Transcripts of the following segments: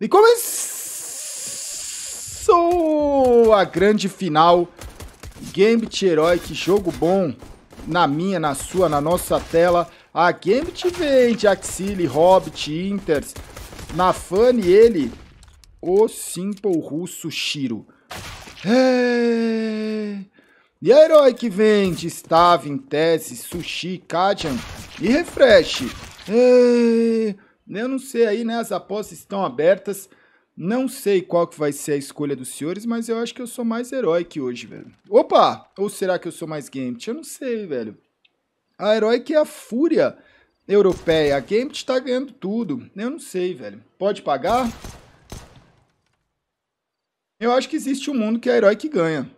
E começou a grande final. Gambit Herói, que jogo bom. Na minha, na sua, na nossa tela. A Gambit vem de Axile, Hobbit, Inters. Na Fanny, ele, o Simple Russo Shiro. É... E a herói que de Stavin, Tese, Sushi, Kadian e Refresh. É... Eu não sei aí, né? As apostas estão abertas. Não sei qual que vai ser a escolha dos senhores, mas eu acho que eu sou mais herói que hoje, velho. Opa! Ou será que eu sou mais Gambit? Eu não sei, velho. A herói que é a fúria europeia. A Gambit tá ganhando tudo. Eu não sei, velho. Pode pagar? Eu acho que existe um mundo que é a herói que ganha.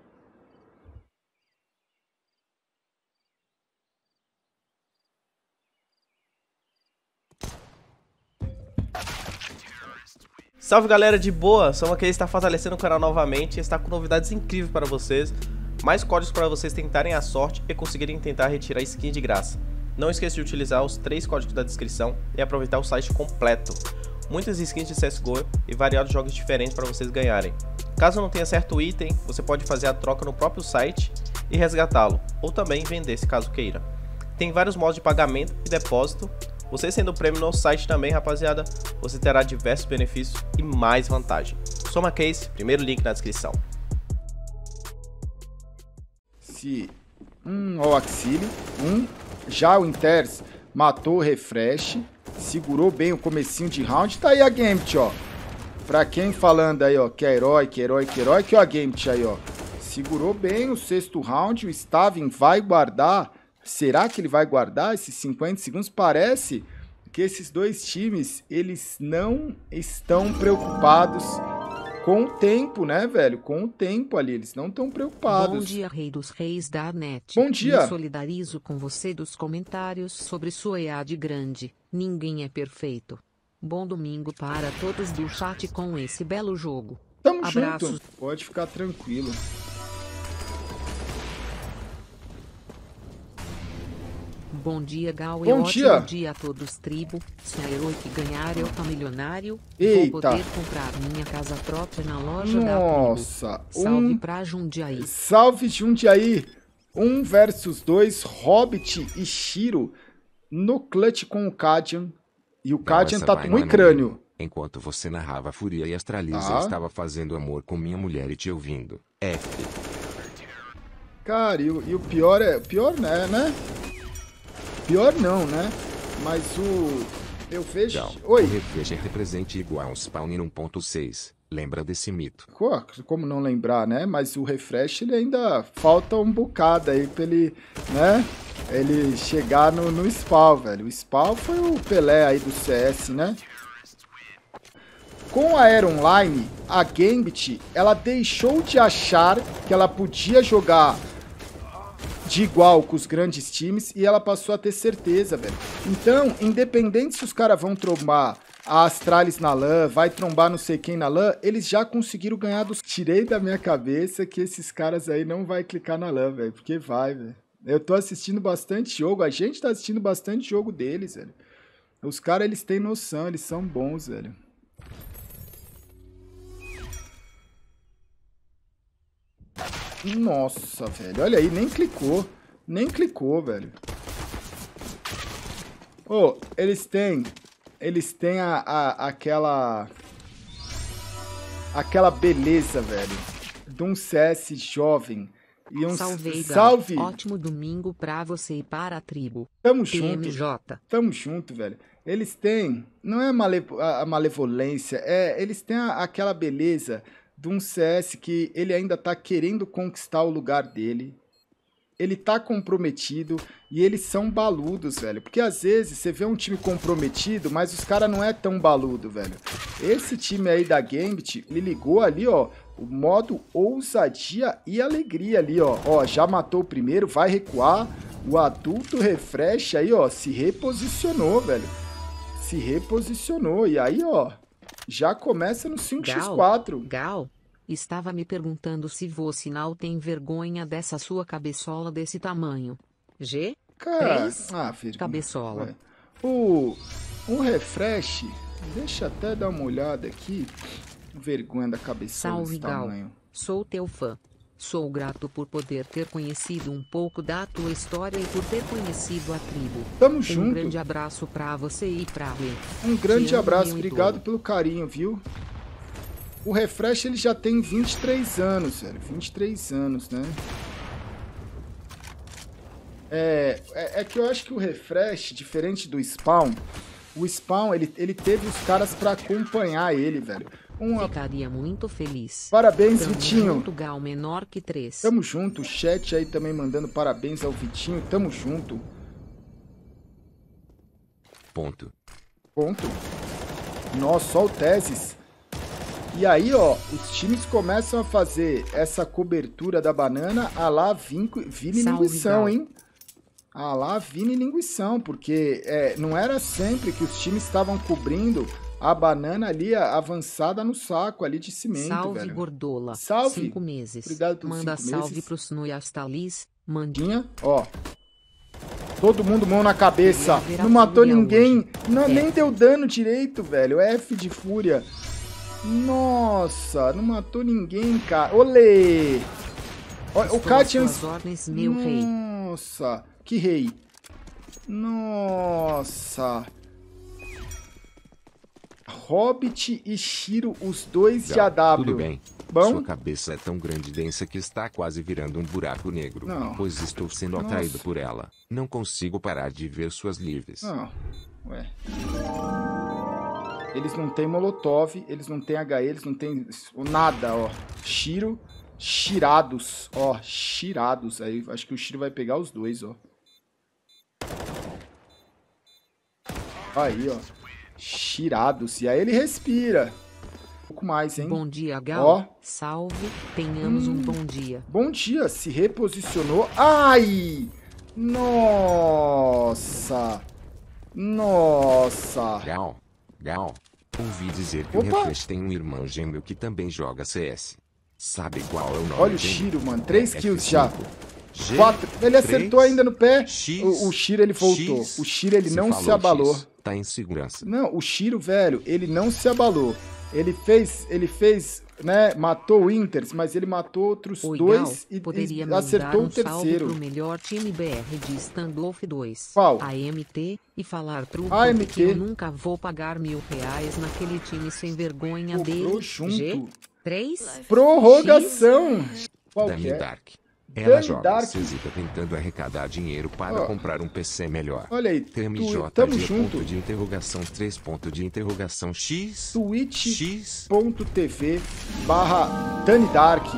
Salve galera de boa, Sou aqui está fortalecendo o canal novamente e está com novidades incríveis para vocês, mais códigos para vocês tentarem a sorte e conseguirem tentar retirar skin de graça. Não esqueça de utilizar os três códigos da descrição e aproveitar o site completo. Muitas skins de CSGO e variados jogos diferentes para vocês ganharem. Caso não tenha certo item, você pode fazer a troca no próprio site e resgatá-lo, ou também vender se caso queira. Tem vários modos de pagamento e depósito, você sendo prêmio no site também, rapaziada, você terá diversos benefícios e mais vantagem. Soma Case, primeiro link na descrição. Se um ao auxílio, um, já o Inters matou o refresh, segurou bem o comecinho de round, tá aí a Gambit, ó. Pra quem falando aí, ó, que é herói, que é herói, que é herói, que ó, é a Gambit aí, ó. Segurou bem o sexto round, o Stavin vai guardar Será que ele vai guardar esses 50 segundos? Parece que esses dois times, eles não estão preocupados com o tempo, né, velho? Com o tempo ali, eles não estão preocupados. Bom dia, rei dos reis da net. Bom dia. Me solidarizo com você dos comentários sobre sua EAD grande. Ninguém é perfeito. Bom domingo para todos do chat com esse belo jogo. Tamo Abraços. junto. Pode ficar tranquilo. Bom dia, Gal. Bom dia. Ótimo dia a todos, tribo. Se herói que ganhar, eu tô milionário. Eita. Vou poder comprar minha casa própria na loja Nossa, da tribo. Salve um... pra Jundiaí. Salve, Jundiaí. 1 um versus dois, Hobbit e Shiro no clutch com o Cadian E o Cadian tatuou tá um crânio. Enquanto você narrava Fúria e Astralisa, ah. Tá. estava fazendo amor com minha mulher e te ouvindo. F. Cara, e o, e o pior é... o Pior né, né? Pior não, né? Mas o. Eu vejo. Então, Oi. O refresh é representa igual um spawn em 1.6. Lembra desse mito? Como não lembrar, né? Mas o refresh ele ainda falta um bocado aí pra ele, né? Ele chegar no, no spawn, velho. O spawn foi o Pelé aí do CS, né? Com a Era Online, a Gambit, ela deixou de achar que ela podia jogar de igual com os grandes times e ela passou a ter certeza, velho. Então, independente se os caras vão trombar a Astralis na LAN, vai trombar não sei quem na LAN, eles já conseguiram ganhar dos... Tirei da minha cabeça que esses caras aí não vai clicar na LAN, velho, porque vai, velho. Eu tô assistindo bastante jogo, a gente tá assistindo bastante jogo deles, velho. Os caras, eles têm noção, eles são bons, velho. Nossa, velho. Olha aí, nem clicou. Nem clicou, velho. Ô, oh, eles têm... Eles têm a, a, aquela... Aquela beleza, velho. De um CS jovem. E um Salve, Salve! Ótimo domingo pra você e para a tribo. Tamo PMJ. junto. Tamo junto, velho. Eles têm... Não é male, a, a malevolência. É, eles têm a, aquela beleza de um CS que ele ainda está querendo conquistar o lugar dele. Ele está comprometido e eles são baludos, velho. Porque às vezes você vê um time comprometido, mas os caras não é tão baludo, velho. Esse time aí da Gambit, ele ligou ali, ó, o modo ousadia e alegria ali, ó. Ó, já matou o primeiro, vai recuar. O adulto refresh aí, ó, se reposicionou, velho. Se reposicionou. E aí, ó, já começa no 5x4. Gal, Gal, estava me perguntando se você não tem vergonha dessa sua cabeçola desse tamanho. G? Cara, 3? ah, filho, cabeçola. É. O, o refresh, deixa até dar uma olhada aqui. Vergonha da cabeçola Salve, desse tamanho. Gal. Sou teu fã. Sou grato por poder ter conhecido um pouco da tua história e por ter conhecido a tribo. Tamo um junto. Um grande abraço pra você e pra Rê. Um grande Te abraço, obrigado pelo carinho, viu? O Refresh ele já tem 23 anos, velho. 23 anos, né? É, é, é, que eu acho que o Refresh, diferente do Spawn, o Spawn ele, ele teve os caras pra acompanhar ele, velho. Uma... Ficaria muito feliz. Parabéns, Tamo Vitinho. Junto, Gal menor que três. Tamo junto. O chat aí também mandando parabéns ao Vitinho. Tamo junto. Ponto. Ponto. Nossa, só o Teses. E aí, ó, os times começam a fazer essa cobertura da banana a lá vinco, Vini Linguição, hein? A lá Vini Linguição, porque é, não era sempre que os times estavam cobrindo a banana ali avançada no saco ali de cimento, Salve, velho. gordola. Salve. Cinco meses. Obrigado pelos Manda cinco salve meses. pro Snu Mandinha. Ó. Todo mundo mão na cabeça. Não matou ninguém. Não, é. nem deu dano direito, velho. F de fúria. Nossa, não matou ninguém, cara. Olê! O, o Katian... ordens, meu Nossa, rei. Nossa, que rei. Nossa. Hobbit e Shiro, os dois de AW. Tudo bem. Bom? Sua cabeça é tão grande e densa que está quase virando um buraco negro. Não. Pois estou sendo Nossa. atraído por ela. Não consigo parar de ver suas livres. Não. Ah, ué. Eles não têm Molotov, eles não têm HE, eles não têm nada, ó. Shiro, Shirados, ó. Shirados. Aí acho que o Shiro vai pegar os dois, ó. Aí, ó. Shirados. E aí ele respira. Um pouco mais, hein? Bom dia, Gal. Ó. Salve. Tenhamos hum. um bom dia. Bom dia. Se reposicionou. Ai! Nossa! Nossa! Gal. Gal. Ouvi dizer que Opa. o Refresh tem um irmão gêmeo que também joga CS. Sabe qual é o nome Olha o Shiro, mano. 3 é kills já. G, Quatro. Ele acertou ainda no pé. X, o, o Shiro ele voltou. X, o Shiro ele não se abalou. X, tá em segurança. Não, o Shiro, velho, ele não se abalou. Ele fez, ele fez, né, matou o Inter mas ele matou outros Oi, dois Gal, e, e acertou um o terceiro. Pro melhor time BR de Standoff 2. Qual? AMT e falar pro AMT. que eu nunca vou pagar mil reais naquele time sem vergonha Cobrou dele. junto. G, 3, Prorrogação. Qual Dami é? Dark. Ela Tony joga Dark. tentando arrecadar dinheiro para comprar um PC melhor. Olha aí, Termi tu, tamo junto. de interrogação 3 ponto de interrogação X. twitch.tv barra Danidark.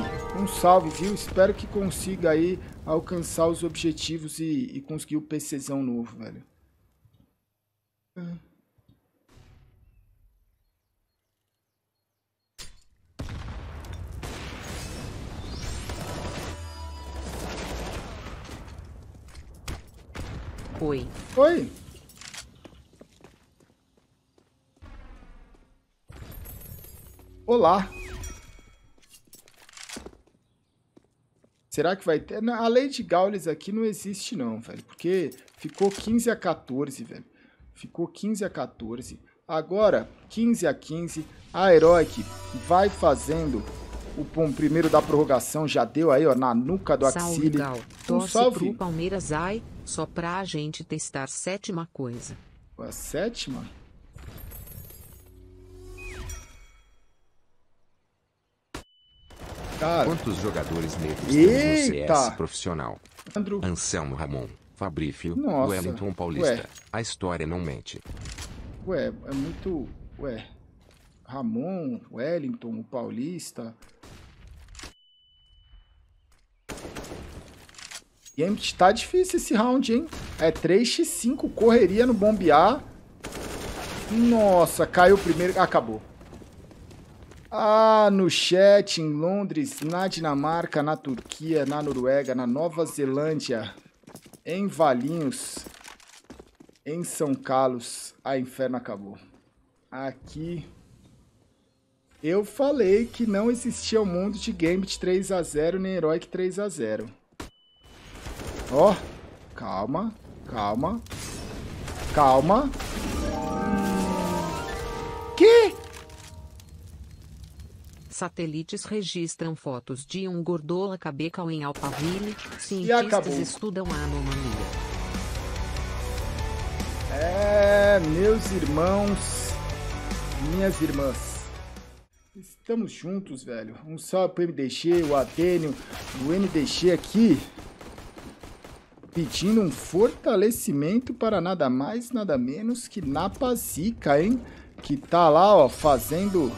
Um salve, viu? Espero que consiga aí alcançar os objetivos e, e conseguir o PCzão novo, velho. Hum. Oi. Oi. Olá. Será que vai ter? a lei de Gaules aqui não existe não, velho. Porque ficou 15 a 14, velho. Ficou 15 a 14. Agora, 15 a 15, a Heroic vai fazendo o pum primeiro da prorrogação já deu aí, ó, na nuca do Axile. Salve, Um salve. pro Palmeiras, ai, só pra gente testar sétima coisa. A sétima? Cara. Quantos jogadores negros Eita. temos no CS profissional? Andrew. Anselmo Ramon, Fabrício, Nossa. Wellington Paulista. Ué. A história não mente. Ué, é muito... Ué... Ramon, Wellington, o Paulista, Gambit, tá difícil esse round, hein? É 3x5, correria no bombear. Nossa, caiu o primeiro. Ah, acabou. Ah, no chat, em Londres, na Dinamarca, na Turquia, na Noruega, na Nova Zelândia, em Valinhos, em São Carlos, a inferno acabou. Aqui, eu falei que não existia o um mundo de Gambit 3x0 nem Heroic 3x0. Ó. Oh, calma. Calma. Calma. Que? Satélites registram fotos de um gordola cabecal em Alphaville. Cientistas estudam a anomalia. É, meus irmãos, minhas irmãs. Estamos juntos, velho. Um salve pro MDX, o Atênio, o NDX aqui pedindo um fortalecimento para nada mais, nada menos que Napazica, hein? Que tá lá, ó, fazendo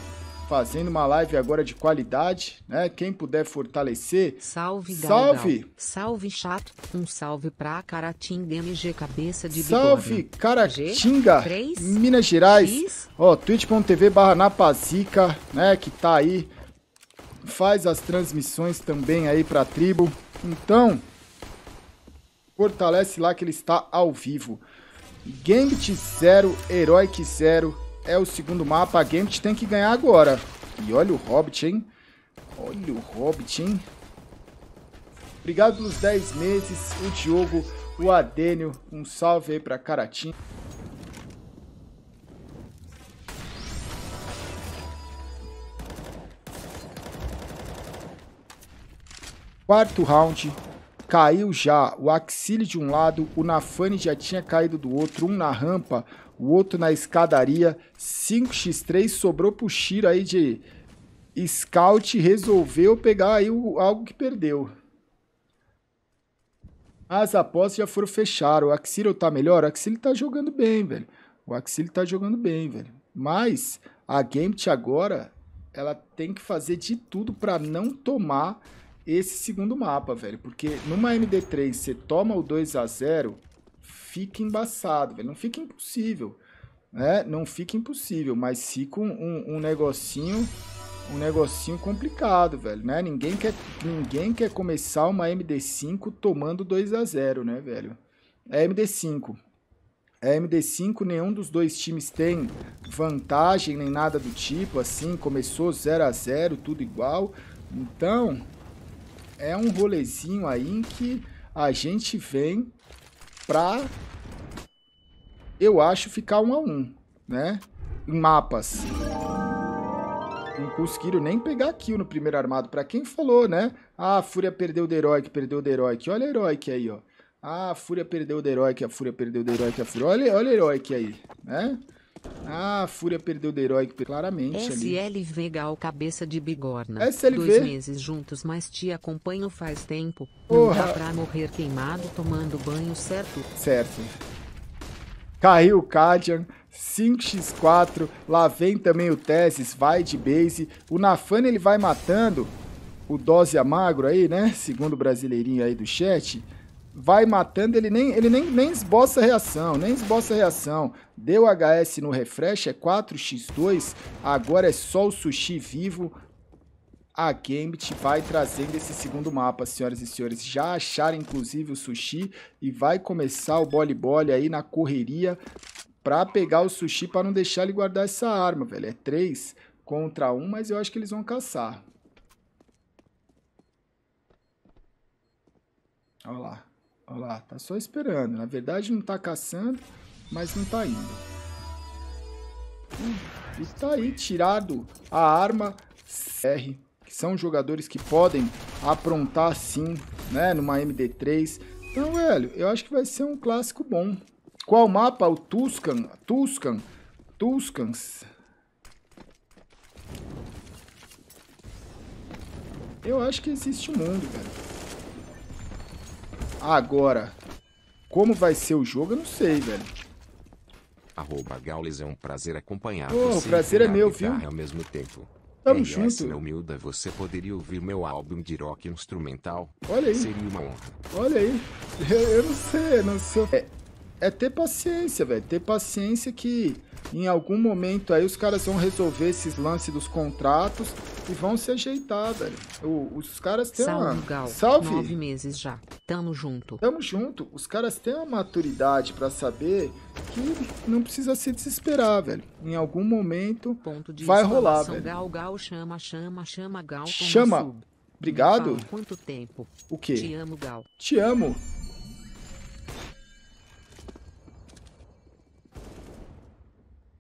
fazendo uma live agora de qualidade, né? Quem puder fortalecer. Salve, galera. Salve! Salve, chato. Um salve pra Caratinga MG Cabeça de Salve, Caratinga, Minas Gerais. X? Ó, twitch.tv barra Napazica, né? Que tá aí. Faz as transmissões também aí pra tribo. Então, Fortalece lá que ele está ao vivo. Gambit 0, Heroic 0. É o segundo mapa. A Gambit tem que ganhar agora. E olha o Hobbit, hein? Olha o Hobbit, hein? Obrigado pelos 10 meses, o Diogo, o Adênio. Um salve aí pra Caratinho. Quarto round, Caiu já o Axile de um lado, o Nafani já tinha caído do outro, um na rampa, o outro na escadaria. 5x3 sobrou pro Shiro aí de scout, resolveu pegar aí o, algo que perdeu. As apostas já foram fechar. O Axile tá melhor? O Axile tá jogando bem, velho. O Axile tá jogando bem, velho. Mas a Gambit agora, ela tem que fazer de tudo para não tomar esse segundo mapa, velho. Porque numa MD3 você toma o 2 x 0 fica embaçado, velho. Não fica impossível, né? Não fica impossível, mas fica um, um, um negocinho um negocinho complicado, velho, né? Ninguém quer, ninguém quer começar uma MD5 tomando 2 x 0 né, velho? É MD5. É MD5, nenhum dos dois times tem vantagem nem nada do tipo, assim, começou 0 a 0 tudo igual. Então, é um rolezinho aí em que a gente vem pra, eu acho, ficar um a um, né? Em mapas. Não conseguiram nem pegar kill no primeiro armado. Pra quem falou, né? Ah, a Fúria perdeu o Heroic, perdeu o Heroic. Olha o Heroic aí, ó. Ah, a Fúria perdeu o Heroic, a Fúria perdeu o Heroic, a Fúria... Olha, o Heroic aí, né? Ah, a Fúria perdeu do herói, claramente. SLV Gal Cabeça de Bigorna. SLV. Dois meses juntos, mas te acompanho faz tempo. Porra. Não dá pra morrer queimado tomando banho, certo? Certo. Caiu Kadian, 5x4, lá vem também o Tesis, vai de base. O Nafane ele vai matando o Dose Magro aí, né? Segundo o brasileirinho aí do chat vai matando, ele nem, ele nem, nem esboça reação, nem esboça reação. Deu HS no refresh, é 4x2, agora é só o sushi vivo. A Gambit vai trazendo esse segundo mapa, senhoras e senhores. Já acharam, inclusive, o sushi e vai começar o bole-bole aí na correria para pegar o sushi, para não deixar ele guardar essa arma, velho. É 3 contra 1, mas eu acho que eles vão caçar. Olha lá. Olha lá, tá só esperando. Na verdade não tá caçando, mas não tá indo. E tá aí tirado a arma CR, que são jogadores que podem aprontar sim, né, numa MD3. Então, velho, eu acho que vai ser um clássico bom. Qual mapa? O Tuscan, Tuscan, Tuscans. Eu acho que existe um mundo, velho. Agora, como vai ser o jogo, eu não sei, velho. Arroba Gaules é um prazer acompanhar Pô, você. O prazer é meu, viu? Ao mesmo tempo. Tamo RS junto. humilda, você poderia ouvir meu álbum de rock instrumental? Olha aí. Seria uma honra. Olha aí. Eu, eu não sei, não sou. É, é ter paciência, velho. Ter paciência que em algum momento aí os caras vão resolver esses lances dos contratos e vão se ajeitar, velho. O, os caras têm Salve, uma... Gal. Salve! Nove meses já. Tamo junto. Tamo junto. Os caras têm uma maturidade para saber que não precisa se desesperar, velho. Em algum momento vai rolar, velho. Gal, Gal, chama, chama, chama, Gal. Chama. Obrigado. Quanto tempo? O quê? Te amo, Gal. Te amo.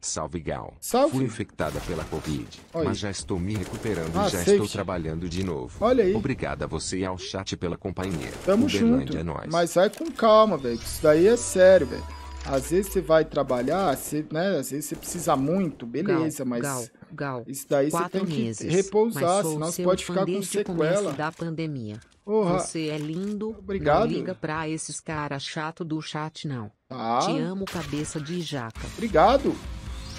Salve Gal. Salve. Fui infectada pela Covid, Oi. mas já estou me recuperando ah, e já estou trabalhando de novo. Olha aí. Obrigada a você e ao chat pela companhia. Tamo junto. É nóis. Mas vai com calma, velho. Isso daí é sério, velho. Às vezes você vai trabalhar, né? Às vezes você precisa muito, beleza, Gal, mas. Gal, Gal, isso daí você tem que meses, repousar, senão você pode ficar com sequela. da pandemia. Porra. Você é lindo. Obrigado. Não liga pra esses caras chato do chat, não. Tá. Te amo, cabeça de jaca. Obrigado.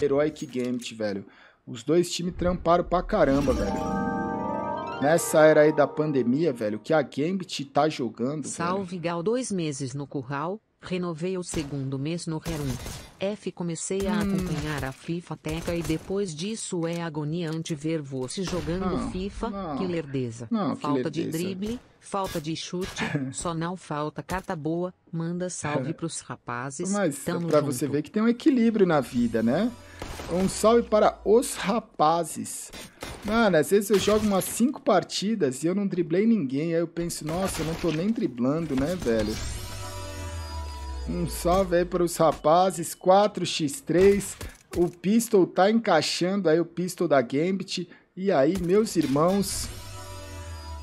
Heroic Gambit, velho. Os dois times tramparam pra caramba, velho. Nessa era aí da pandemia, velho, que a Gambit tá jogando. Salve, velho. Gal, dois meses no curral. Renovei o segundo mês no Rerum. F. Comecei a hum. acompanhar a FIFA Teca e depois disso é agoniante ver você jogando não, FIFA, não, que lerdeza. Não, falta que lerdeza. de drible, falta de chute, só não falta carta boa, manda salve pros rapazes. Mas Tamo pra junto. você ver que tem um equilíbrio na vida, né? Um salve para os rapazes. Mano, às vezes eu jogo umas 5 partidas e eu não driblei ninguém. Aí eu penso, nossa, eu não tô nem driblando, né, velho? Um salve aí para os rapazes, 4x3. O Pistol tá encaixando aí o Pistol da Gambit. E aí, meus irmãos,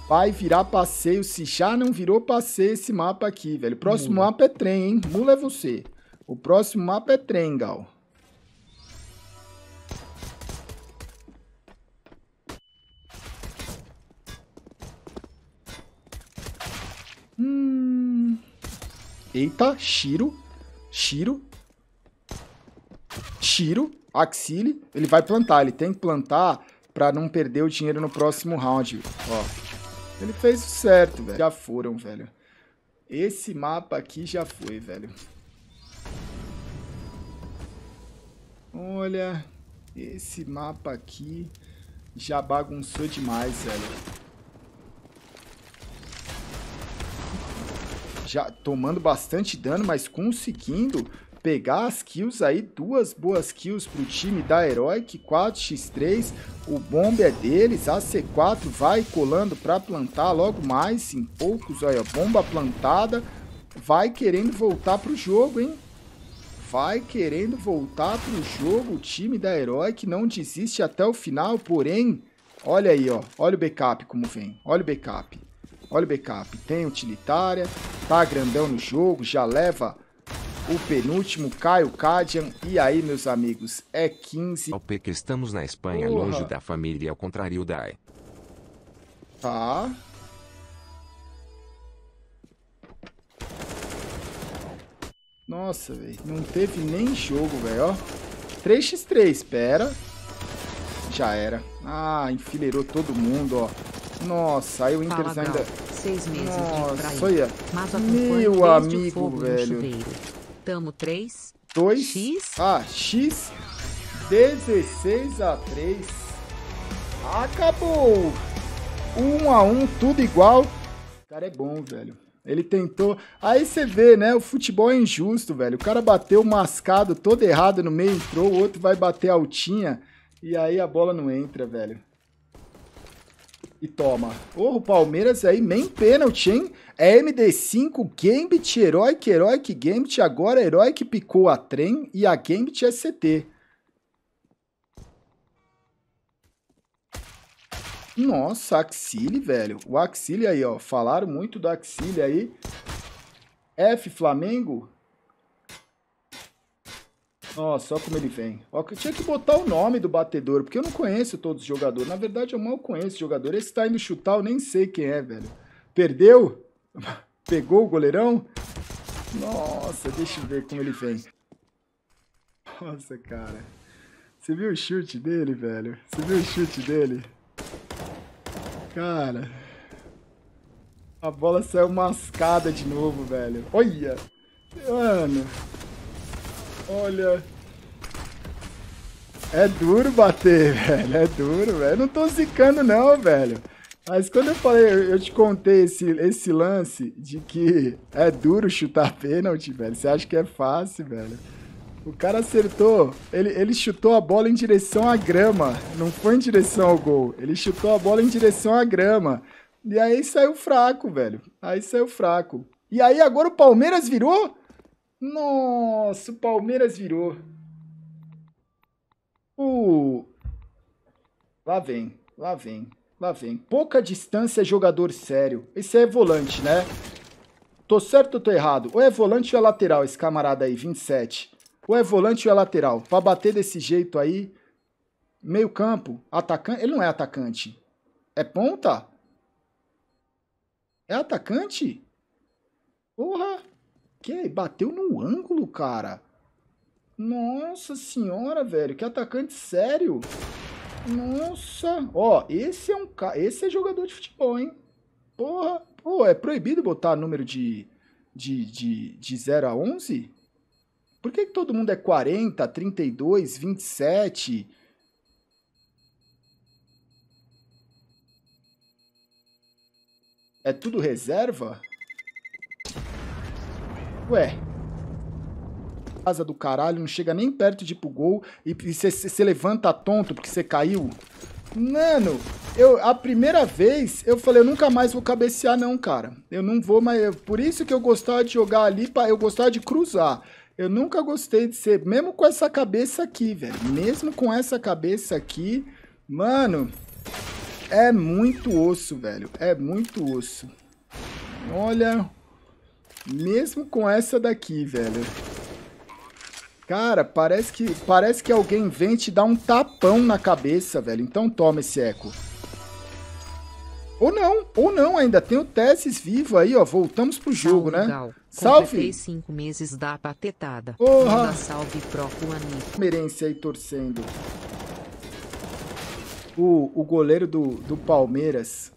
vai virar passeio se já não virou passeio esse mapa aqui, velho. próximo Mula. mapa é trem, hein? Mula é você. O próximo mapa é trem, Gal. Eita, Shiro. Shiro. Shiro. Axile. Ele vai plantar. Ele tem que plantar pra não perder o dinheiro no próximo round. Ó. Ele fez o certo, velho. Já foram, velho. Esse mapa aqui já foi, velho. Olha, esse mapa aqui já bagunçou demais, velho. já tomando bastante dano, mas conseguindo pegar as kills aí, duas boas kills pro time da Heroic, 4x3, o bomb é deles, a C4 vai colando para plantar logo mais, em poucos, olha, bomba plantada, vai querendo voltar pro jogo, hein? Vai querendo voltar pro jogo, o time da Heroic não desiste até o final, porém, olha aí, ó, olha o backup como vem, olha o backup. Olha o backup, tem utilitária, tá grandão no jogo, já leva o penúltimo, o Cadian. E aí, meus amigos, é 15. Ao P que estamos na Espanha, Porra. longe da família, ao contrário da Tá. Nossa, velho, não teve nem jogo, velho, 3x3, pera. Já era. Ah, enfileirou todo mundo, ó. Nossa, aí o Inter Fala, ainda... Seis meses Nossa, olha. É- Meu é amigo, velho. Tamo 3. 2. X. Ah, X. 16 a 3. Acabou. 1 um a 1, tudo igual. O cara é bom, velho. Ele tentou. Aí você vê, né? O futebol é injusto, velho. O cara bateu mascado todo errado no meio, entrou. O outro vai bater altinha. E aí a bola não entra, velho. E toma. o Palmeiras aí, main pênalti, hein? É MD5, Gambit, Heroic, Heroic, Gambit. Agora Heroic picou a trem e a Gambit é CT. Nossa, Axile, velho. O Axile aí, ó. Falaram muito do Axile aí. F, Flamengo ó só como ele vem. Ó, eu tinha que botar o nome do batedor, porque eu não conheço todos os jogadores. Na verdade, eu mal conheço os jogadores Esse tá indo chutar, eu nem sei quem é, velho. Perdeu? Pegou o goleirão? Nossa, deixa eu ver como ele vem. Nossa, cara. Você viu o chute dele, velho? Você viu o chute dele? Cara. A bola saiu mascada de novo, velho. Olha! Mano. Olha. É duro bater, velho. É duro, velho. Eu não tô zicando, não, velho. Mas quando eu falei, eu te contei esse, esse lance de que é duro chutar pênalti, velho. Você acha que é fácil, velho? O cara acertou, ele, ele chutou a bola em direção à grama, não foi em direção ao gol. Ele chutou a bola em direção à grama. E aí saiu fraco, velho. Aí saiu fraco. E aí agora o Palmeiras virou nossa, o Palmeiras virou. Uh, lá vem, lá vem, lá vem. Pouca distância, é jogador sério. Esse é volante, né? Tô certo ou tô errado? Ou é volante ou é lateral esse camarada aí, 27? Ou é volante ou é lateral? Pra bater desse jeito aí, meio campo, atacante... Ele não é atacante. É ponta? É atacante? Porra! Que? Bateu no ângulo, cara. Nossa senhora, velho. Que atacante sério. Nossa. Ó, esse é um ca... esse é jogador de futebol, hein? Porra. Pô, é proibido botar número de, de, de, de 0 a 11? Por que, que todo mundo é 40, 32, 27... É tudo reserva? Ué. Casa do caralho, não chega nem perto de ir pro gol e você levanta tonto porque você caiu. Mano, eu, a primeira vez eu falei, eu nunca mais vou cabecear não, cara. Eu não vou, mas eu, por isso que eu gostava de jogar ali, pra, eu gostava de cruzar. Eu nunca gostei de ser, mesmo com essa cabeça aqui, velho. Mesmo com essa cabeça aqui, mano, é muito osso, velho. É muito osso. Olha, mesmo com essa daqui, velho. Cara, parece que, parece que alguém vem te dar um tapão na cabeça, velho. Então toma esse eco. Ou não, ou não, ainda tem o Tessis vivo aí, ó. Voltamos pro jogo, salve, né? Gal. Salve! Completei cinco meses da patetada. Porra! Manda salve pro amigo. Merência aí torcendo. O, o goleiro do, do Palmeiras,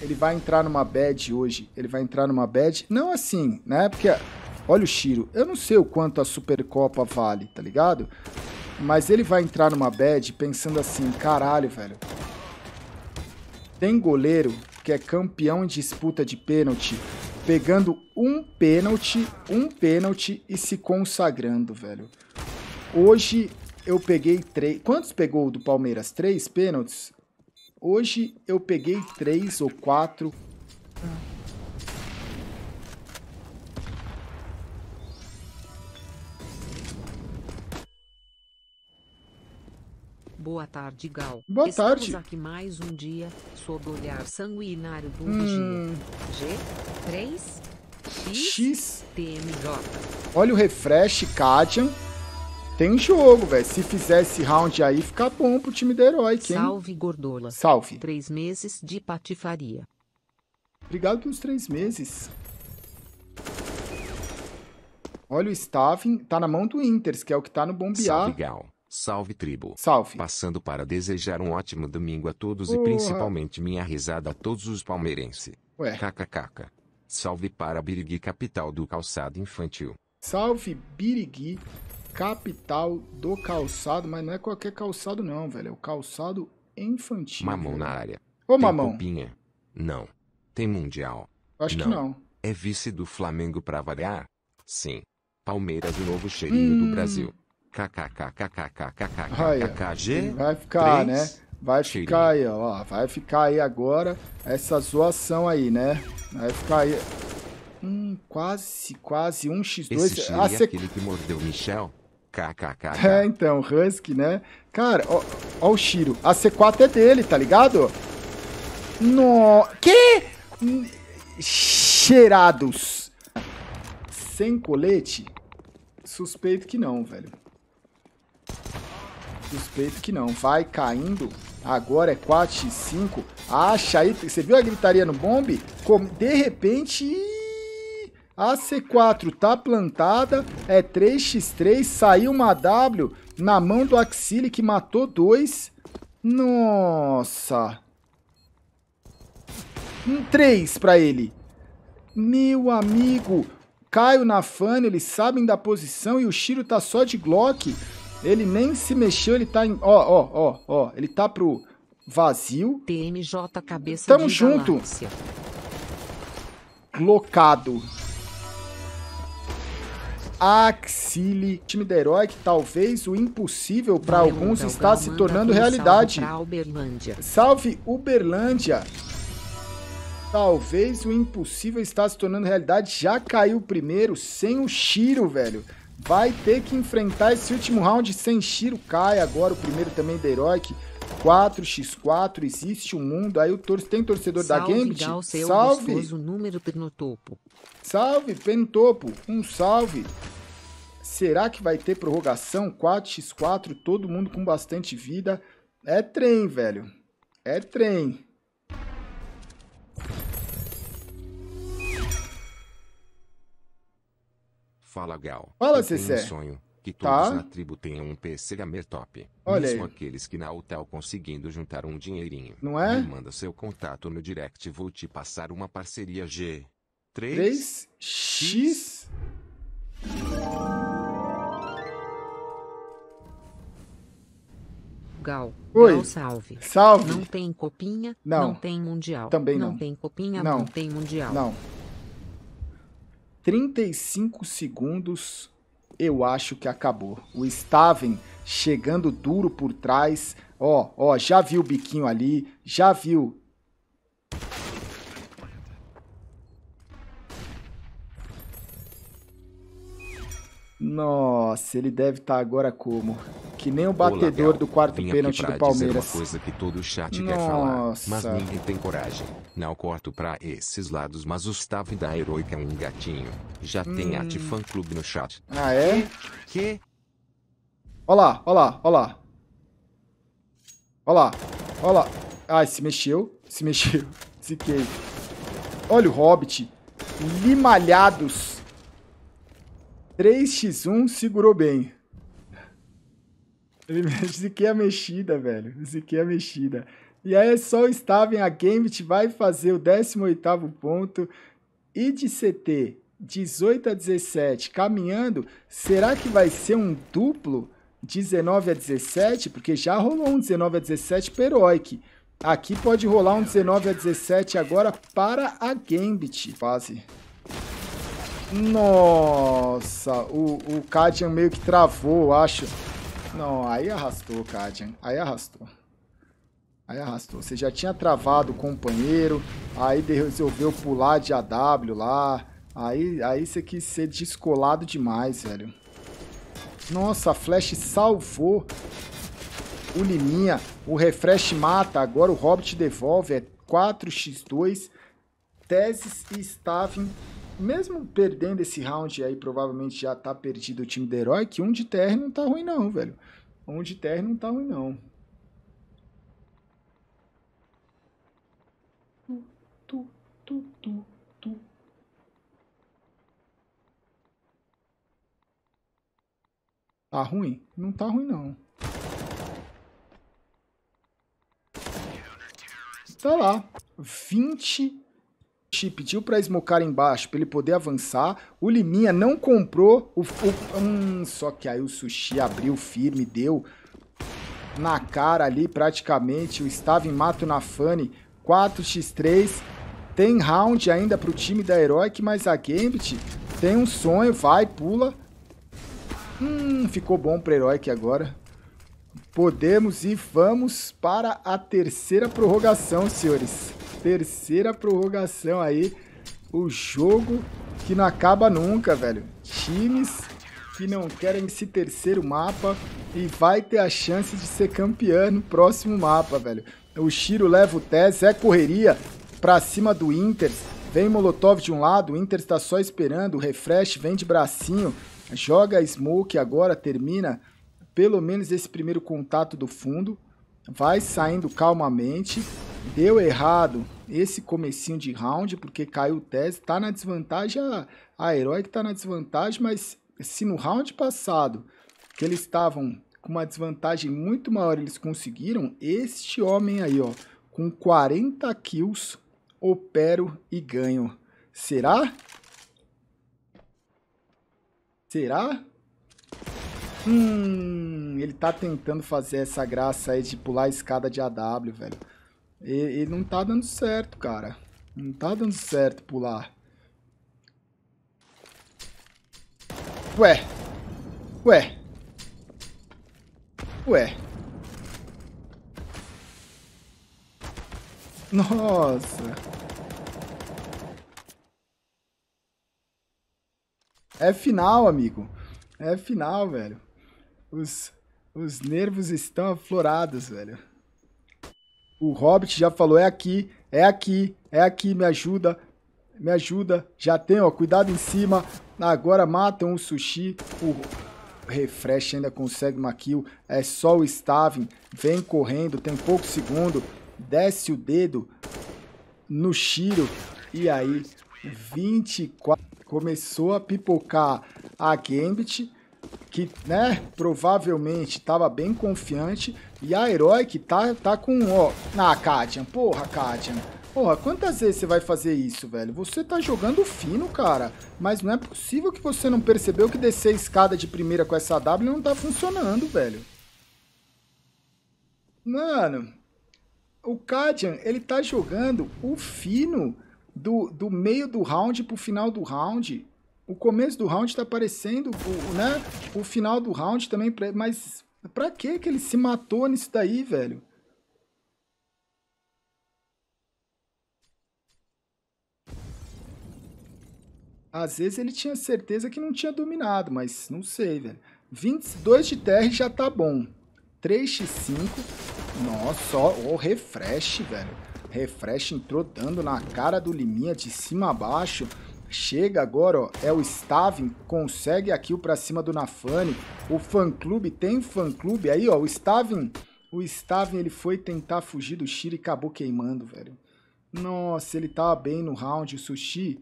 ele vai entrar numa bad hoje, ele vai entrar numa bad, não assim, né? Porque, olha o Shiro, eu não sei o quanto a Supercopa vale, tá ligado? Mas ele vai entrar numa bad pensando assim, caralho, velho. Tem goleiro que é campeão em disputa de pênalti, pegando um pênalti, um pênalti e se consagrando, velho. Hoje eu peguei três... Quantos pegou do Palmeiras? Três pênaltis? Hoje eu peguei três ou quatro. Boa tarde, Gal. Boa Estamos tarde. aqui mais um dia, sob o olhar sanguinário do hum. G3 X, X TMJ. Olha o refresh, Kadian. Tem jogo, velho. Se fizer esse round aí, fica bom pro time do herói, hein? Salve, Gordola. Salve. Três meses de patifaria. Obrigado pelos três meses. Olha o staffing, tá na mão do Inters, que é o que tá no bombear. Salve, Gal. Salve, tribo. Salve. Passando para desejar um ótimo domingo a todos Porra. e principalmente minha risada a todos os palmeirenses. Ué. KKKK. Salve para Birigui, capital do calçado infantil. Salve, Birigui capital do calçado, mas não é qualquer calçado não, velho, é o calçado infantil. Mamão velho. na área. Ô, tem Mamão. Não. Tem Mundial? Acho não. que não. É vice do Flamengo pra variar? Sim. Palmeiras, o novo cheirinho hum. do Brasil. KKKKKKKKKKG. Vai ficar, né? Vai aí, ó. Vai ficar aí agora essa zoação aí, né? Vai ficar aí. quase, quase x ah, aquele que mordeu Michel? KKK. É, então, Husky, né? Cara, ó, ó o Shiro. A C4 é dele, tá ligado? No... Que? Cheirados. Sem colete? Suspeito que não, velho. Suspeito que não. Vai caindo. Agora é 4x5. Acha aí. Você viu a gritaria no bombe? De repente... A C4 tá plantada, é 3x3, saiu uma W na mão do Axile que matou dois. Nossa! Um 3 para ele. Meu amigo, caiu na fan, eles sabem da posição e o Shiro tá só de Glock. Ele nem se mexeu, ele tá em... Ó, ó, ó, ó, ele tá pro vazio. TMJ cabeça Tamo junto. Galáxia. Glocado. Axile, time da herói que talvez o impossível para alguns está se tornando realidade. Uberlândia. Salve Uberlândia! Talvez o impossível está se tornando realidade. Já caiu o primeiro sem o Shiro, velho. Vai ter que enfrentar esse último round sem Shiro. Cai agora o primeiro também da Heroic. 4x4, existe um mundo. Aí o tor tem torcedor Salve, da Gambit. Salve! número no topo. Salve, Pentopo! Um salve! Será que vai ter prorrogação 4x4? Todo mundo com bastante vida. É trem, velho. É trem. Fala, Gal. Fala, Cessé. sonho que tá. todos tá. na tribo tenham um PC gamer top. Olha Mesmo aí. aqueles que na hotel conseguindo juntar um dinheirinho. Não é? Me manda seu contato no direct, vou te passar uma parceria G. 3, 3x. Gal. Oi. Gal, salve. Salve. Não tem copinha, não, não tem mundial. Também não. Não tem copinha, não, não tem mundial. Não. 35 segundos, eu acho que acabou. O Staven chegando duro por trás. Ó, ó, já viu o biquinho ali, já viu Nossa, ele deve estar tá agora como? Que nem o batedor Olá, do quarto Vim pênalti do Palmeiras. dizer Uma coisa que todo chat Nossa. quer falar, mas ninguém tem coragem. Não corto pra esses lados, mas o staff da Heroica é um gatinho. Já hum. tem Art Fan Club no chat. Ah, é? Que? Olá, olá, olá. Olá, olá. Ai, se mexeu, se mexeu. se Ziquei. Olha o Hobbit. Limalhados. 3x1 segurou bem. Ele ziquei é a mexida, velho. Ziquei é a mexida. E aí é só o Staven a Gambit vai fazer o 18º ponto. E de CT, 18 a 17, caminhando. Será que vai ser um duplo 19 a 17? Porque já rolou um 19 a 17 para Heroic. Aqui pode rolar um 19 a 17 agora para a Gambit. Quase. Nossa, o, o Kadian meio que travou, eu acho. Não, aí arrastou, Kadian. Aí arrastou. Aí arrastou. Você já tinha travado o companheiro, aí resolveu pular de AW lá. Aí, aí você quis ser descolado demais, velho. Nossa, a Flash salvou o Liminha. O Refresh mata, agora o Hobbit devolve. É 4x2. Teses e Stavin mesmo perdendo esse round aí, provavelmente já tá perdido o time do herói, que um de TR não tá ruim não, velho. Um de TR não tá ruim não. Tu, tu, tu, tu, Tá ruim? Não tá ruim não. Tá lá. 20 pediu para esmocar embaixo para ele poder avançar. O Liminha não comprou o, o hum, só que aí o Sushi abriu firme, deu na cara ali praticamente o em Mato na Fanny 4x3. Tem round ainda para o time da Heroic, mas a Gambit tem um sonho, vai, pula. Hum, ficou bom para Heroic agora. Podemos e vamos para a terceira prorrogação, senhores terceira prorrogação aí. O jogo que não acaba nunca, velho. Times que não querem esse terceiro mapa e vai ter a chance de ser campeão no próximo mapa, velho. O Shiro leva o Tess, é correria pra cima do Inter. Vem Molotov de um lado, o Inter está só esperando, o Refresh vem de bracinho, joga a Smoke agora, termina pelo menos esse primeiro contato do fundo. Vai saindo calmamente. Deu errado esse comecinho de round, porque caiu o tese, tá na desvantagem a, a herói que tá na desvantagem, mas se no round passado, que eles estavam com uma desvantagem muito maior, eles conseguiram, este homem aí, ó, com 40 kills, opero e ganho. Será? Será? Hum, ele tá tentando fazer essa graça aí de pular a escada de AW, velho. E, e, não tá dando certo, cara. Não tá dando certo pular. Ué. Ué. Ué. Nossa. É final, amigo. É final, velho. Os, os nervos estão aflorados, velho. O Hobbit já falou: é aqui, é aqui, é aqui, me ajuda, me ajuda. Já tem, ó, cuidado em cima. Agora matam o sushi. O refresh ainda consegue uma kill. É só o Stavin. Vem correndo, tem pouco segundo. Desce o dedo no Shiro. E aí, 24. Começou a pipocar a Gambit que né, provavelmente estava bem confiante, e a Heroic tá, tá com, ó, na Katian, porra, Katian. Porra, quantas vezes você vai fazer isso, velho? Você tá jogando fino, cara. Mas não é possível que você não percebeu que descer a escada de primeira com essa W não tá funcionando, velho. Mano, o Kadian, ele tá jogando o fino do, do meio do round pro final do round o começo do round tá parecendo, o, né? O final do round também, mas pra que que ele se matou nisso daí, velho? Às vezes ele tinha certeza que não tinha dominado, mas não sei, velho. 22 de TR já tá bom. 3x5. Nossa, ó, o refresh, velho. Refresh entrou dando na cara do Liminha de cima a baixo. Chega agora, ó, é o Stavin, consegue aqui o pra cima do Nafani. O fã-clube, tem fã-clube aí, ó, o Stavin... O Stavin, ele foi tentar fugir do Shira e acabou queimando, velho. Nossa, ele tava bem no round. O Sushi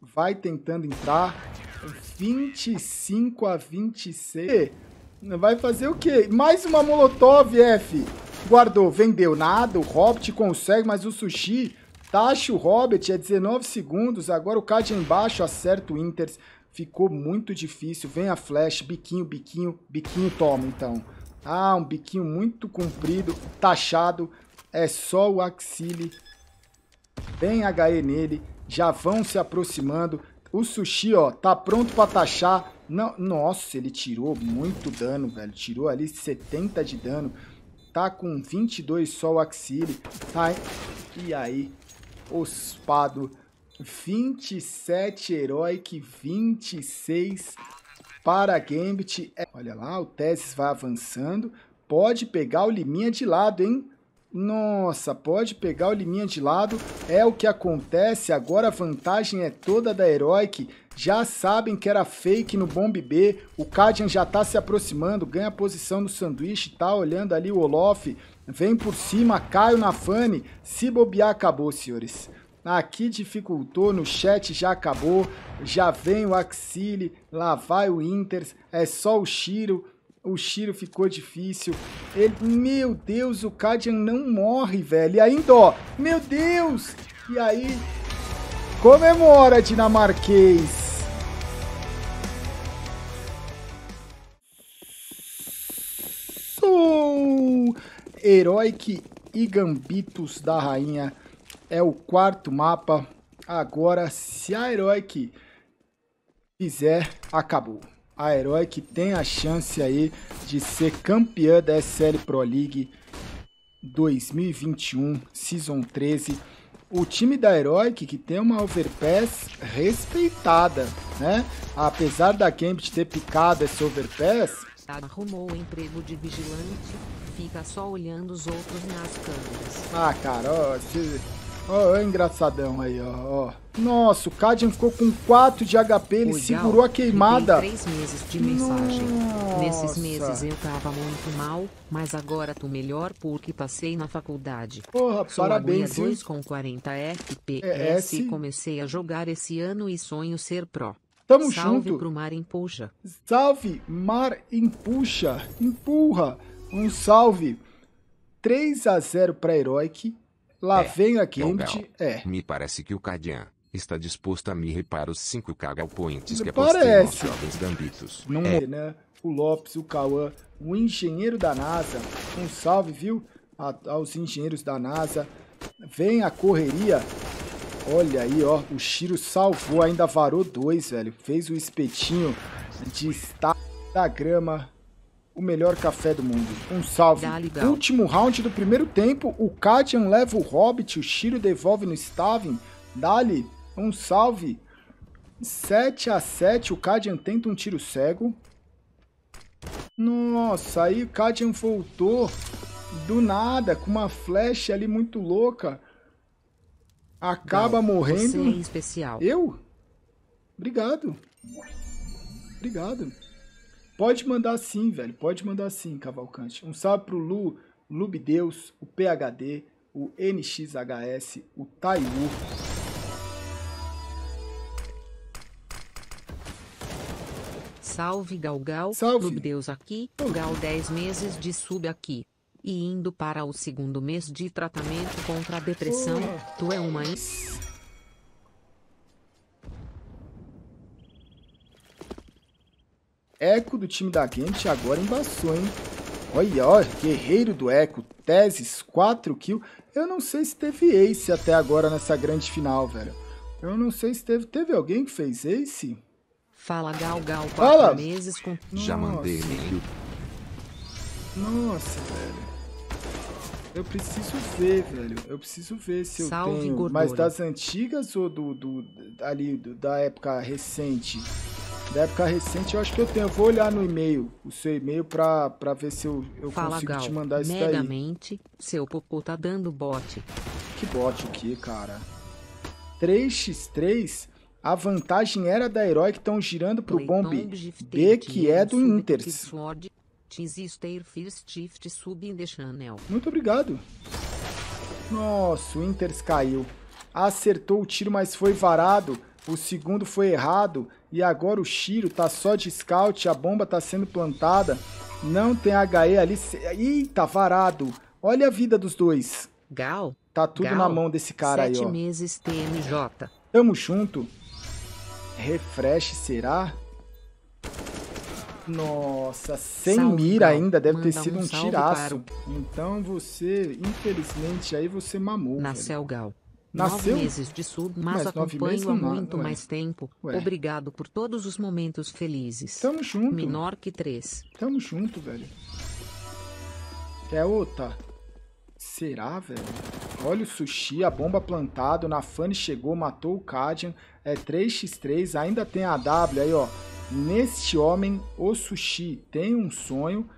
vai tentando entrar. 25 a 26. Vai fazer o quê? Mais uma Molotov, F. Guardou, vendeu nada. O Hobbit consegue, mas o Sushi Tacho Robert é 19 segundos, agora o Cade embaixo acerta o Inter. Ficou muito difícil, vem a flash, biquinho, biquinho, biquinho, toma então. Ah, um biquinho muito comprido, taxado, é só o Axile. Bem HE nele, já vão se aproximando. O Sushi, ó, tá pronto pra taxar. Não, nossa, ele tirou muito dano, velho. Tirou ali 70 de dano. Tá com 22 só o Axile. Tá, e aí ospado. 27 Heroic, 26 para Gambit. É, olha lá, o Tesis vai avançando. Pode pegar o Liminha de lado, hein? Nossa, pode pegar o Liminha de lado. É o que acontece. Agora a vantagem é toda da Heroic. Já sabem que era fake no Bomb B. O Cadian já tá se aproximando, ganha posição no sanduíche, tá olhando ali o Olof. Vem por cima, Caio Nafani. Se bobear, acabou, senhores. Aqui dificultou, no chat já acabou. Já vem o Axile, lá vai o Inters. É só o Shiro. O Shiro ficou difícil. Ele, meu Deus, o Cadian não morre, velho. E ainda, ó, meu Deus! E aí, comemora, dinamarquês! Oh! Heroic e Gambitos da Rainha é o quarto mapa. Agora, se a Heroic fizer, acabou. A Heroic tem a chance aí de ser campeã da SL Pro League 2021, Season 13. O time da Heroic que tem uma overpass respeitada, né? Apesar da Gambit ter picado essa overpass... Arrumou o emprego de vigilante fica só olhando os outros nas câmeras. Ah, cara, ó, esse... ó, ó engraçadão aí, ó, ó. Nossa, o Cadian ficou com 4 de HP, ele Legal, segurou a queimada. Três meses de mensagem. Nossa. Nesses meses eu tava muito mal, mas agora tô melhor porque passei na faculdade. Porra, Sou parabéns. Sou com 40 FPS é, é comecei a jogar esse ano e sonho ser pró. Tamo Salve junto. Salve pro Mar empuja. Salve, Mar Empuxa. Empurra. Um salve 3 a 0 para Heroic. Lá é, vem a Gambit. É. Me parece que o Cardian está disposto a me reparar os 5 cagal points que nos jovens gambitos. Não é. é, né? O Lopes, o Cauã, o engenheiro da NASA. Um salve, viu? A, aos engenheiros da NASA. Vem a correria. Olha aí, ó. O Shiro salvou, ainda varou dois, velho. Fez o espetinho de estar da grama o melhor café do mundo. Um salve. Último round do primeiro tempo, o Cadian leva o Hobbit, o Shiro devolve no Stavin. Dali, um salve. 7 a 7 o Kadian tenta um tiro cego. Nossa, aí o Kadian voltou do nada, com uma flecha ali muito louca. Acaba morrendo. Você é especial. Eu? Obrigado. Obrigado. Pode mandar sim, velho. Pode mandar sim, Cavalcante. Um salve pro Lu, Lubdeus, o PHD, o NXHS, o Taiwu. Salve Galgal, Salve. Lubdeus aqui, Gal 10 meses de sub aqui. E indo para o segundo mês de tratamento contra a depressão, Porra. tu é uma... Ins... Eco do time da Gantt agora embaçou, hein? Olha, ó, guerreiro do Eco, tesis, 4 kills. Eu não sei se teve Ace até agora nessa grande final, velho. Eu não sei se teve. Teve alguém que fez Ace? Fala, Gal Gal, quatro Fala. meses com. Já mandei, Emílio. Nossa, velho. Eu preciso ver, velho. Eu preciso ver se Salve, eu tenho. Gordura. Mas das antigas ou do, do ali do, da época recente? Da época recente, eu acho que eu tenho. Eu vou olhar no e-mail, o seu e-mail, pra, pra ver se eu, eu Fala, consigo Gal, te mandar isso daí. Megamente, seu popô tá dando bote. Que bote o que, cara? 3x3? A vantagem era da herói que estão girando pro bomb B, que é do Inter. Muito obrigado. Nossa, o Inters caiu. Acertou o tiro, mas foi varado. O segundo foi errado. E agora o Shiro tá só de scout, a bomba tá sendo plantada. Não tem HE ali. Eita, varado. Olha a vida dos dois. Gal. Tá tudo Gal, na mão desse cara sete aí, ó. meses TMJ. Tamo junto. Refresh, será? Nossa, sem salve, mira Gal. ainda, deve Manda ter sido um, um tiraço. Para... Então você, infelizmente, aí você mamou. Nasceu, velho. Gal. Nasceu? Nove meses de sub, mas, mas acompanho há é muito ué. mais tempo. Ué. Obrigado por todos os momentos felizes. Tamo junto. Menor que três. Tamo junto, velho. é outra? Será, velho? Olha o sushi, a bomba plantada, na Nafane chegou, matou o Cadian. É 3x3, ainda tem a W aí, ó. Neste homem, o sushi tem um sonho.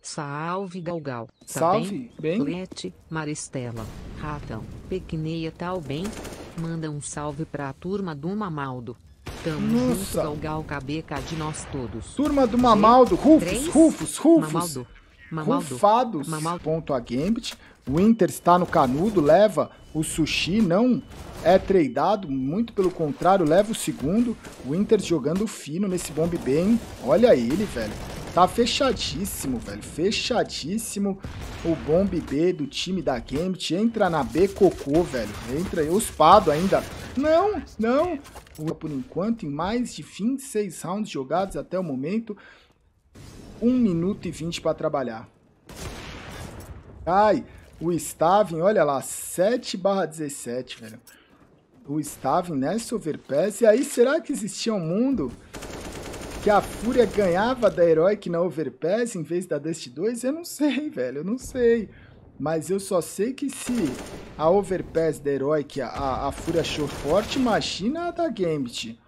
Salve, Galgal. Tá Salve, bem? bem? Maristela, Ratão. Pequineia tal bem? Manda um salve pra turma do Mamaldo. Tamo junto ao Gal Cabeca de nós todos. Turma do Mamaldo, Rufus, rufos, Rufus, Rufus. Mamaldo. Mamaldo. Rufados, Mamaldo. ponto a Gambit. O Inter está no canudo, leva o Sushi, não é tradeado, muito pelo contrário, leva o segundo. O Inter jogando fino nesse bomb bem. Olha ele, velho. Tá fechadíssimo, velho. Fechadíssimo o bomb B do time da Gambit. Entra na B Cocô, velho. Entra ospado ainda. Não, não. Por enquanto, em mais de 26 rounds jogados até o momento. 1 minuto e 20 para trabalhar. Ai, o Stavin, olha lá, 7 barra 17, velho. O Stavin nessa overpass. E aí, será que existia um mundo que a Fúria ganhava da Heroic na Overpass em vez da Dust 2? Eu não sei, velho, eu não sei. Mas eu só sei que se a Overpass da Heroic a, a Fúria achou forte, imagina a da Gambit.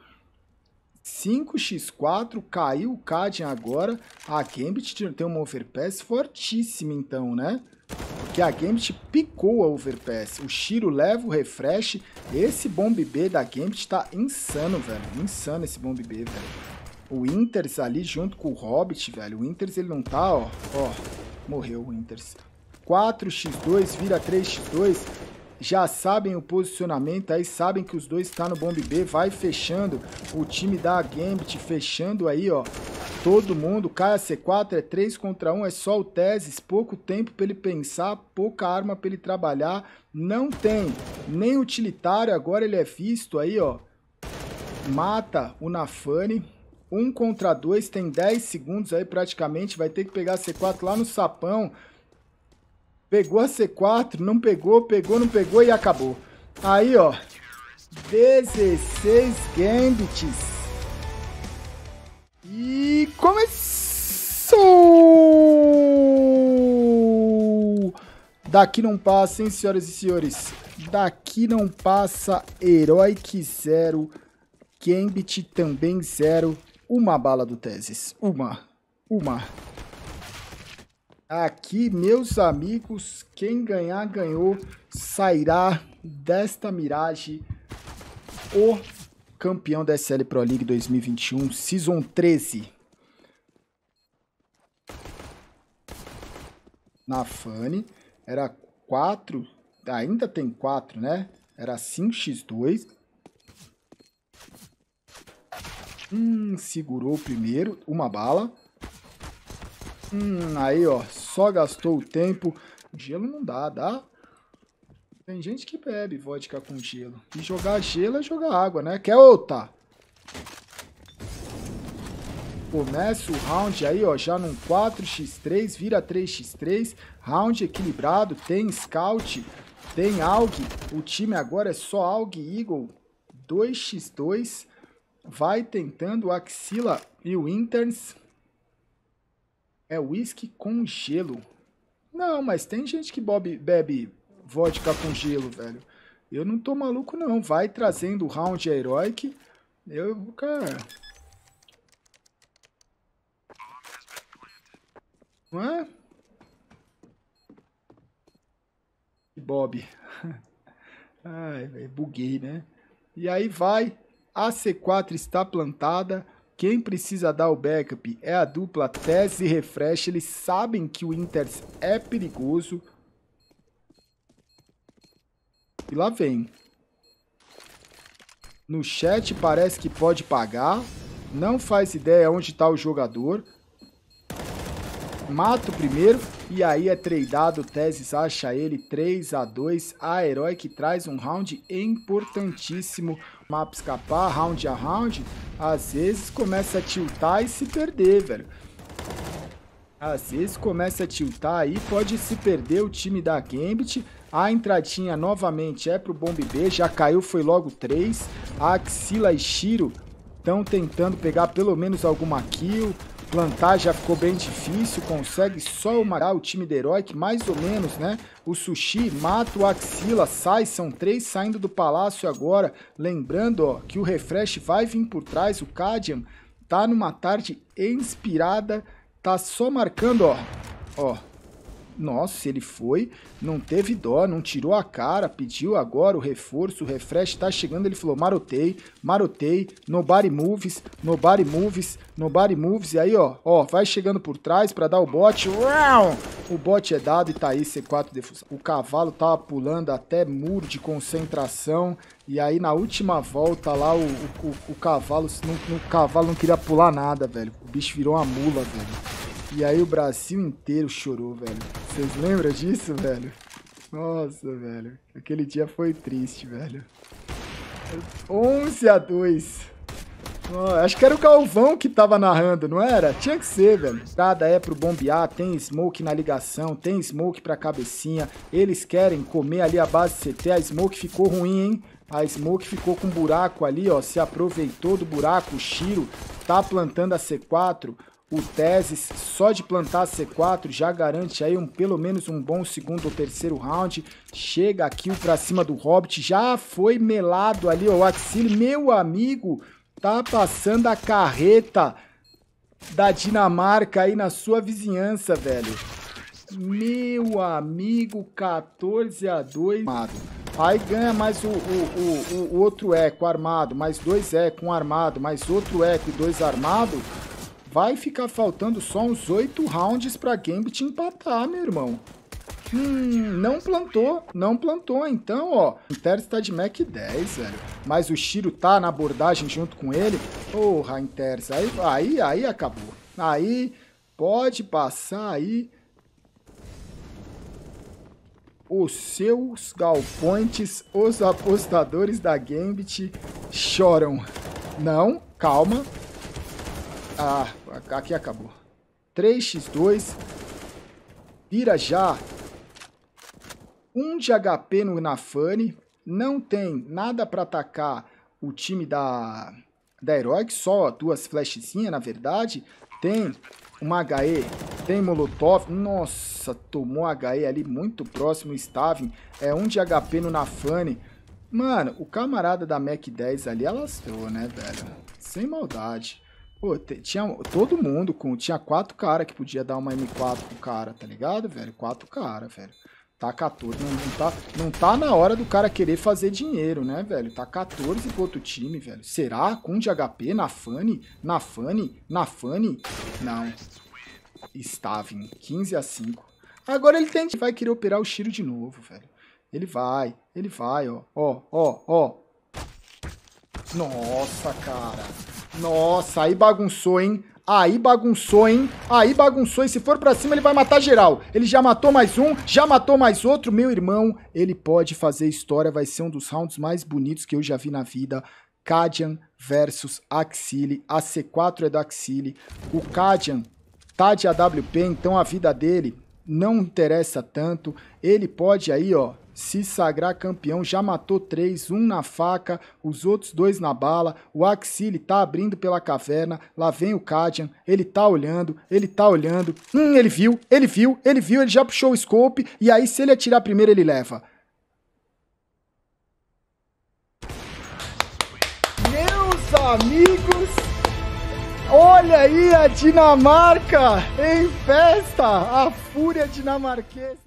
5x4, caiu o Cadian agora. A Gambit tem uma Overpass fortíssima então, né? Porque a Gambit picou a Overpass. O Shiro leva o refresh. Esse Bomb B da Gambit tá insano, velho. Insano esse Bomb B, velho. O Inters ali junto com o Hobbit, velho. O Inters ele não tá, ó. Ó, morreu o Inters. 4x2 vira 3x2. Já sabem o posicionamento aí, sabem que os dois tá no bomb B, vai fechando o time da Gambit, fechando aí, ó. Todo mundo, cai a C4, é 3 contra 1, é só o Teses, pouco tempo para ele pensar, pouca arma para ele trabalhar, não tem nem utilitário, agora ele é visto aí, ó. Mata o Nafani, um contra dois tem 10 segundos aí praticamente, vai ter que pegar a C4 lá no sapão. Pegou a C4, não pegou, pegou, não pegou e acabou. Aí, ó, 16 gambits. E começou! Daqui não passa, hein, senhoras e senhores? Daqui não passa Herói que Zero, Gambit também zero. Uma bala do Tesis Uma. Uma. Aqui, meus amigos, quem ganhar, ganhou. Sairá desta miragem o campeão da SL Pro League 2021, Season 13. Na Fane, era 4, ainda tem 4, né? Era 5x2. Hum, segurou primeiro, uma bala. Hum, aí, ó, só gastou o tempo. Gelo não dá, dá? Tem gente que bebe vodka com gelo. E jogar gelo é jogar água, né? Quer outra? Começa o round aí, ó, já num 4x3, vira 3x3. Round equilibrado, tem scout, tem AUG. O time agora é só AUG Eagle. 2x2. Vai tentando Axila e o interns É whisky com gelo. Não, mas tem gente que Bob bebe vodka com gelo, velho. Eu não tô maluco, não. Vai trazendo o round heroic. Eu, cara... Hã? É? Bob. Ai, buguei, né? E aí vai, a C4 está plantada. Quem precisa dar o backup é a dupla Tess e Refresh. Eles sabem que o Inter é perigoso. E lá vem. No chat parece que pode pagar. Não faz ideia onde está o jogador. Mata o primeiro. E aí é tradeado, Tese. acha ele 3 a 2 a Herói que traz um round importantíssimo mapa escapar, round a round, às vezes começa a tiltar e se perder, velho. Às vezes começa a tiltar aí, pode se perder o time da Gambit. A entradinha novamente é pro Bomb B, já caiu, foi logo 3. Axila e Shiro estão tentando pegar pelo menos alguma kill. Plantar já ficou bem difícil, consegue só o marcar o time de herói, que mais ou menos, né? O Sushi mata o Axila, sai, são três saindo do palácio agora. Lembrando, ó, que o Refresh vai vir por trás, o Cadian tá numa tarde inspirada, tá só marcando, ó, ó, nossa, ele foi, não teve dó, não tirou a cara, pediu agora o reforço, o refresh tá chegando. Ele falou: marotei, marotei, nobody moves, nobody moves, nobody moves. E aí, ó, ó, vai chegando por trás para dar o bote. O bote é dado e tá aí C4 defusão. O cavalo tava tá pulando até muro de concentração. E aí, na última volta lá, o, o, o, o cavalo, não, o cavalo não queria pular nada, velho. O bicho virou uma mula, velho. E aí o Brasil inteiro chorou, velho. Vocês lembram disso, velho? Nossa, velho. Aquele dia foi triste, velho. 11 a 2. Oh, acho que era o Galvão que tava narrando, não era? Tinha que ser, velho. Nada é pro bombear, tem smoke na ligação, tem smoke pra cabecinha. Eles querem comer ali a base CT, a smoke ficou ruim, hein? A smoke ficou com um buraco ali, ó, se aproveitou do buraco, o Shiro tá plantando a C4. O Tesis só de plantar C4 já garante aí um pelo menos um bom segundo ou terceiro round. Chega aqui o pra cima do Hobbit, já foi melado ali ó, o Axile, meu amigo, tá passando a carreta da Dinamarca aí na sua vizinhança, velho. Meu amigo, 14 a 2. Aí ganha mais o, o, o, o outro eco armado, mais dois eco, um armado, mais outro eco e dois armado. Vai ficar faltando só uns oito rounds para Gambit empatar, meu irmão. Hum, não plantou, não plantou. Então, ó, o Interes tá de Mac 10, velho. Mas o Shiro tá na abordagem junto com ele. Porra, Interes, aí, aí, aí acabou. Aí, pode passar aí os seus galpontes, os apostadores da Gambit choram. Não, calma, ah, aqui acabou. 3x2. Vira já. 1 de HP no Nafane. Não tem nada para atacar o time da, da Heroic. Só duas flashzinhas, na verdade. Tem uma HE, tem Molotov. Nossa, tomou HE ali muito próximo. Stavin é 1 de HP no Nafane. Mano, o camarada da Mac 10 ali alastrou, né, velho? Sem maldade. Pô, tinha todo mundo com. Tinha quatro cara que podia dar uma M4 pro cara, tá ligado, velho? Quatro cara, velho. Tá 14. Não, não, tá, não tá na hora do cara querer fazer dinheiro, né, velho? Tá 14 pro outro time, velho. Será? Com de HP? Na Fanny? Na Fanny? Na Fanny? Não. Stavin. 15 a 5. Agora ele tem. Vai querer operar o Shiro de novo, velho. Ele vai. Ele vai, ó. Ó, ó, ó. Nossa, cara. Nossa, aí bagunçou, hein? Aí bagunçou, hein? Aí bagunçou. E se for pra cima, ele vai matar geral. Ele já matou mais um, já matou mais outro. Meu irmão, ele pode fazer história. Vai ser um dos rounds mais bonitos que eu já vi na vida. Kadian versus Axile. A C4 é do Axile. O Kadian tá de AWP, então a vida dele não interessa tanto. Ele pode aí, ó, se sagrar campeão, já matou três, um na faca, os outros dois na bala. O Axile tá abrindo pela caverna, lá vem o Kadian, ele tá olhando, ele tá olhando. Hum, ele viu, ele viu, ele viu, ele já puxou o scope, e aí se ele atirar primeiro, ele leva. Meus amigos, olha aí a Dinamarca em festa, a fúria dinamarquesa.